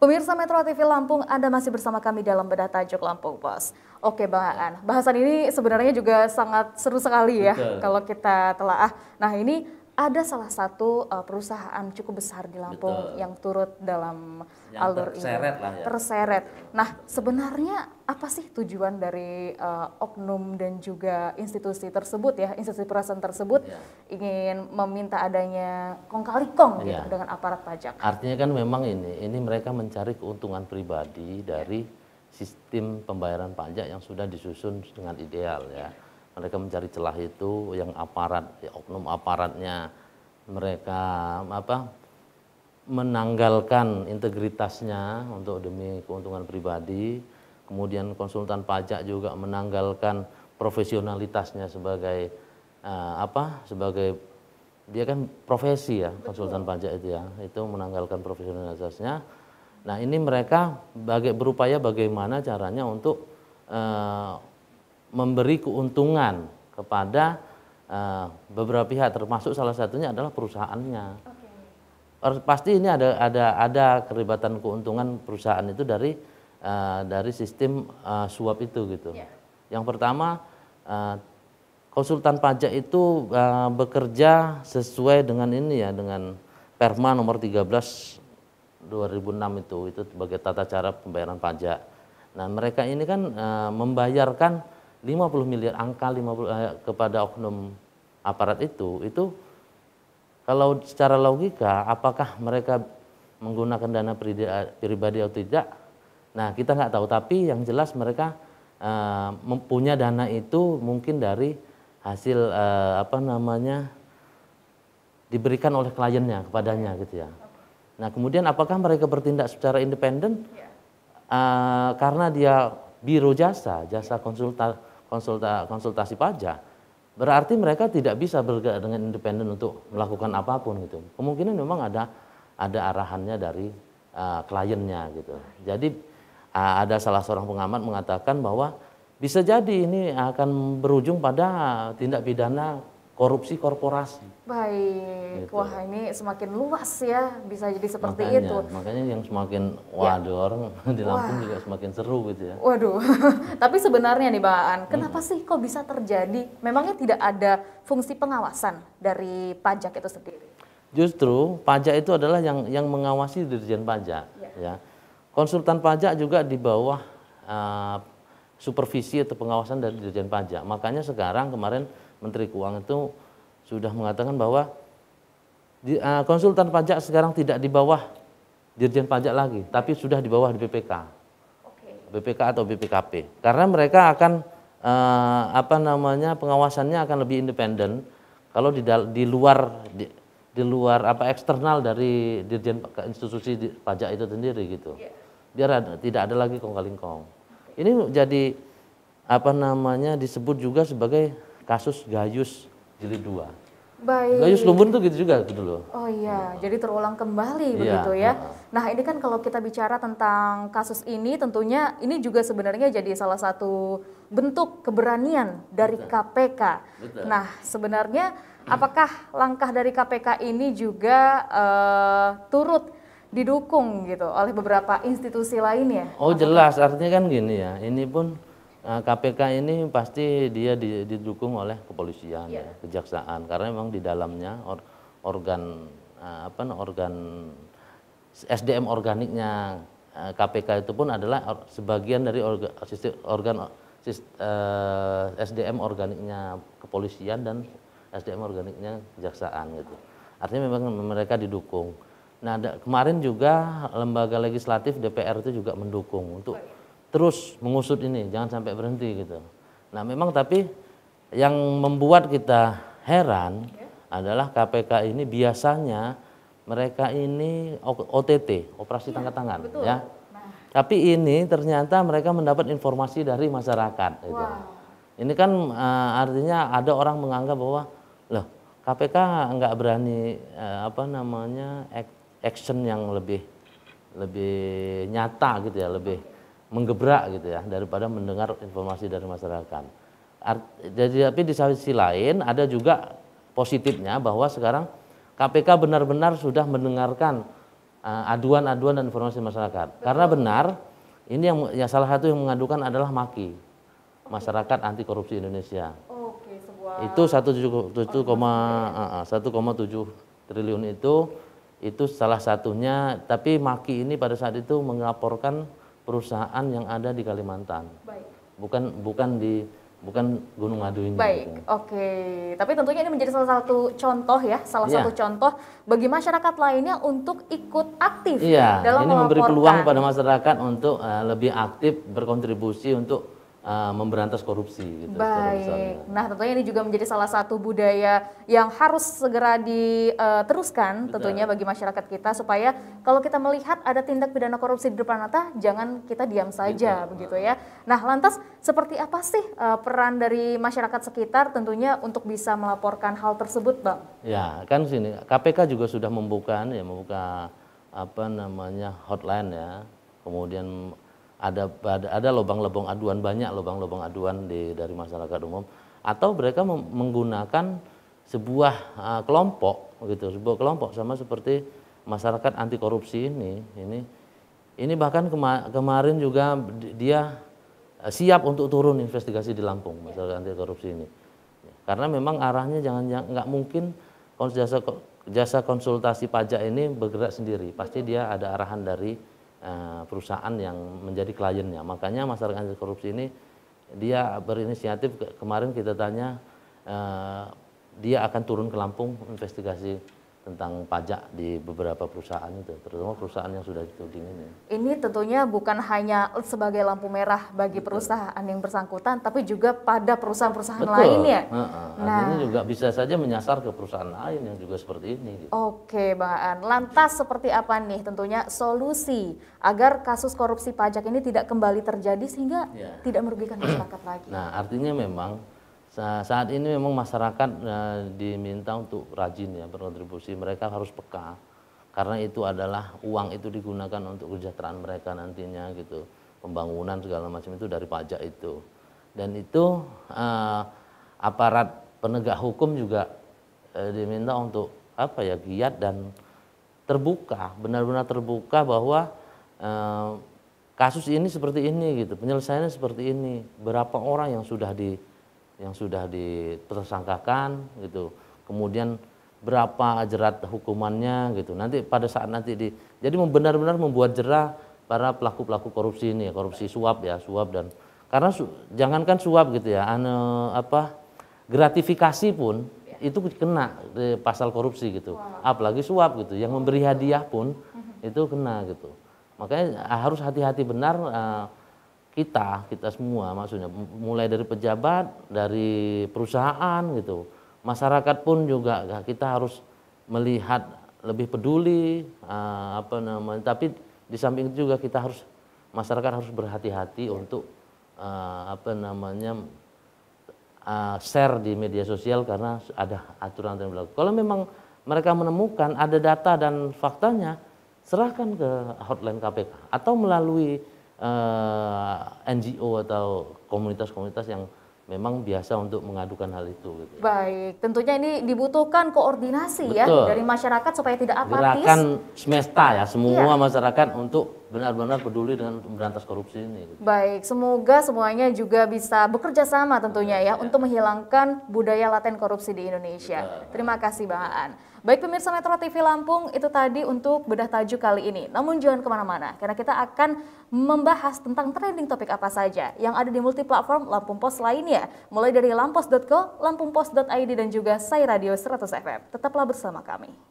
Pemirsa Metro TV Lampung, Anda masih bersama kami dalam bedah tajuk Lampung Bos. Oke Bang Aan, bahasan ini sebenarnya juga sangat seru sekali ya Betul. kalau kita telah. Ah, nah ini ada salah satu uh, perusahaan cukup besar di Lampung Betul. yang turut dalam yang alur terseret ini lah ya. terseret. Nah, sebenarnya apa sih tujuan dari uh, oknum dan juga institusi tersebut ya, institusi perusahaan tersebut ya. ingin meminta adanya kong kali kong ya. gitu dengan aparat pajak. Artinya kan memang ini ini mereka mencari keuntungan pribadi dari sistem pembayaran pajak yang sudah disusun dengan ideal ya. ya mereka mencari celah itu yang aparat ya, oknum aparatnya mereka apa menanggalkan integritasnya untuk demi keuntungan pribadi kemudian konsultan pajak juga menanggalkan profesionalitasnya sebagai uh, apa sebagai dia kan profesi ya Betul. konsultan pajak itu ya itu menanggalkan profesionalitasnya nah ini mereka bagai berupaya bagaimana caranya untuk eh, memberi keuntungan kepada eh, beberapa pihak termasuk salah satunya adalah perusahaannya. Okay. Pasti ini ada ada ada keribatan keuntungan perusahaan itu dari eh, dari sistem eh, suap itu gitu. Yeah. Yang pertama konsultan pajak itu bekerja sesuai dengan ini ya dengan Perma nomor 13 2006 itu itu sebagai tata cara pembayaran pajak. Nah, mereka ini kan membayarkan 50 miliar angka 50 eh, kepada oknum aparat itu itu kalau secara logika apakah mereka menggunakan dana eh, pribadi atau tidak nah kita nggak tahu tapi yang jelas mereka eh, mempunyai dana itu mungkin dari hasil eh, apa namanya diberikan oleh kliennya kepadanya gitu ya nah kemudian apakah mereka bertindak secara independen ya. karena dia biro jasa jasa konsultan konsulta, konsultasi pajak, berarti mereka tidak bisa bergerak dengan independen untuk melakukan apapun gitu. Kemungkinan memang ada ada arahannya dari uh, kliennya gitu. Jadi uh, ada salah seorang pengamat mengatakan bahwa bisa jadi ini akan berujung pada tindak pidana korupsi korporasi. Baik, gitu. wah ini semakin luas ya bisa jadi seperti makanya, itu. Makanya yang semakin ya. waduh ya. orang di Lampung wah. juga semakin seru gitu ya. Waduh, tapi sebenarnya nih Bang An, kenapa hmm. sih kok bisa terjadi? Memangnya tidak ada fungsi pengawasan dari pajak itu sendiri? Justru pajak itu adalah yang yang mengawasi dirjen pajak ya. ya. Konsultan pajak juga di bawah uh, supervisi atau pengawasan dari dirjen pajak. Makanya sekarang kemarin Menteri Keuangan itu sudah mengatakan bahwa eh, konsultan pajak sekarang tidak di bawah Dirjen Pajak lagi, tapi sudah di bawah di BPK. Okay. BPK atau BPKP. Karena mereka akan eh, apa namanya pengawasannya akan lebih independen kalau di, di luar di, di luar apa eksternal dari dirjen institusi di, pajak itu sendiri gitu. Yeah. Biar ada, tidak ada lagi kong Okay. Ini jadi apa namanya disebut juga sebagai kasus Gayus jadi dua, Baik. Gayus Lumbun tuh gitu juga loh. Oh iya, hmm. jadi terulang kembali ya, begitu ya. Nah, ini kan kalau kita bicara tentang kasus ini tentunya ini juga sebenarnya jadi salah satu bentuk keberanian dari Betul. KPK. Betul. Nah, sebenarnya hmm. apakah langkah dari KPK ini juga uh, turut didukung gitu oleh beberapa institusi lainnya? Oh, jelas artinya kan gini ya. Ini pun KPK nah, ini pasti dia didukung oleh kepolisian, yeah. ya kejaksaan, karena memang di dalamnya or, organ eh, apa organ SDM organiknya KPK eh, itu pun adalah sebagian dari orga, organ SDM eh, organiknya kepolisian dan SDM organiknya kejaksaan gitu. Artinya memang mereka didukung. Nah, kemarin juga lembaga legislatif DPR itu juga mendukung untuk oh, iya terus mengusut ini, jangan sampai berhenti gitu. Nah, memang tapi yang membuat kita heran ya. adalah KPK ini biasanya mereka ini OTT, operasi ya, tangkap tangan, betul. ya. Nah. Tapi ini ternyata mereka mendapat informasi dari masyarakat. Gitu. Wow. Ini kan e, artinya ada orang menganggap bahwa loh KPK nggak berani e, apa namanya action yang lebih lebih nyata gitu ya, lebih menggebrak gitu ya daripada mendengar informasi dari masyarakat. Art, jadi tapi di sisi lain ada juga positifnya bahwa sekarang KPK benar-benar sudah mendengarkan eh, aduan-aduan uh, dan informasi masyarakat. Betul. Karena benar ini yang yang salah satu yang mengadukan adalah Maki masyarakat anti korupsi Indonesia. Oh, Oke, okay. sebuah itu 1,7 uh, uh, triliun itu itu salah satunya tapi Maki ini pada saat itu mengaporkan perusahaan yang ada di Kalimantan. Baik. Bukan bukan di bukan Gunung Madu ini. Baik, gitu. oke. Tapi tentunya ini menjadi salah satu contoh ya, salah yeah. satu contoh bagi masyarakat lainnya untuk ikut aktif yeah. dalam ini memberi peluang pada masyarakat untuk uh, lebih aktif berkontribusi untuk Eh, memberantas korupsi. Gitu, Baik. Nah, tentunya ini juga menjadi salah satu budaya yang harus segera diteruskan eh, Betul. tentunya bagi masyarakat kita supaya kalau kita melihat ada tindak pidana korupsi di depan mata, jangan kita diam saja Betul. Gitu. begitu ya. Nah, lantas seperti apa sih uh, peran dari masyarakat sekitar tentunya untuk bisa melaporkan hal tersebut, Bang? Ya, kan sini KPK juga sudah membuka ya membuka apa namanya hotline ya. Kemudian ada ada, ada lubang-lubang aduan banyak lubang-lubang aduan di, dari masyarakat umum atau mereka menggunakan sebuah uh, kelompok gitu sebuah kelompok sama seperti masyarakat anti korupsi ini ini ini bahkan kema kemarin juga dia eh, siap untuk turun investigasi di Lampung masyarakat anti korupsi ini karena memang arahnya jangan nggak mungkin jasa konsultasi pajak ini bergerak sendiri pasti dia ada arahan dari Eh, perusahaan yang menjadi kliennya. Makanya masyarakat anti korupsi ini dia berinisiatif kemarin kita tanya eh, dia akan turun ke Lampung investigasi tentang pajak di beberapa perusahaan itu, terutama perusahaan yang sudah dituding ini. Ini tentunya bukan hanya sebagai lampu merah bagi Betul. perusahaan yang bersangkutan, tapi juga pada perusahaan-perusahaan lain ya. Nah, nah, ini juga bisa saja menyasar ke perusahaan lain yang juga seperti ini. Gitu. Oke, Bang Aan. Lantas seperti apa nih tentunya solusi agar kasus korupsi pajak ini tidak kembali terjadi sehingga ya. tidak merugikan masyarakat lagi? Nah, artinya memang saat ini memang masyarakat eh, diminta untuk rajin ya berkontribusi mereka harus peka karena itu adalah uang itu digunakan untuk kesejahteraan mereka nantinya gitu pembangunan segala macam itu dari pajak itu dan itu uh, aparat penegak hukum juga uh, diminta untuk apa ya giat dan terbuka benar-benar terbuka bahwa kasus ini seperti ini gitu penyelesaiannya seperti ini berapa orang yang sudah di yang sudah ditersangkakan gitu. Kemudian berapa jerat hukumannya gitu. Nanti pada saat nanti di jadi benar-benar membuat jerah para pelaku-pelaku korupsi ini, korupsi suap ya, suap dan karena su, jangankan suap gitu ya, ane, apa gratifikasi pun ya. itu kena di pasal korupsi gitu. Wow. Apalagi suap gitu, yang memberi hadiah pun mm-hmm. itu kena gitu. Makanya harus hati-hati benar uh, kita, kita semua maksudnya mulai dari pejabat, dari perusahaan gitu. Masyarakat pun juga ya, kita harus melihat lebih peduli eh, apa namanya. Tapi di samping itu juga kita harus masyarakat harus berhati-hati ya. untuk eh, apa namanya eh, share di media sosial karena ada aturan yang berlaku. Kalau memang mereka menemukan ada data dan faktanya serahkan ke hotline KPK atau melalui uh, eh, NGO atau komunitas-komunitas yang memang biasa untuk mengadukan hal itu. Gitu. Baik, tentunya ini dibutuhkan koordinasi ya Betul. ya dari masyarakat supaya tidak apatis. Gerakan semesta ya, semua iya. masyarakat untuk benar-benar peduli dengan berantas korupsi ini. Baik, semoga semuanya juga bisa bekerja sama tentunya ya, ya untuk menghilangkan budaya laten korupsi di Indonesia. Ya. Terima kasih Bang Aan. Baik pemirsa Metro TV Lampung, itu tadi untuk bedah tajuk kali ini. Namun jangan kemana-mana, karena kita akan membahas tentang trending topik apa saja yang ada di multiplatform Lampung Post lainnya. Mulai dari lampos.co, lampungpos.id, dan juga Sai Radio 100 FM. Tetaplah bersama kami.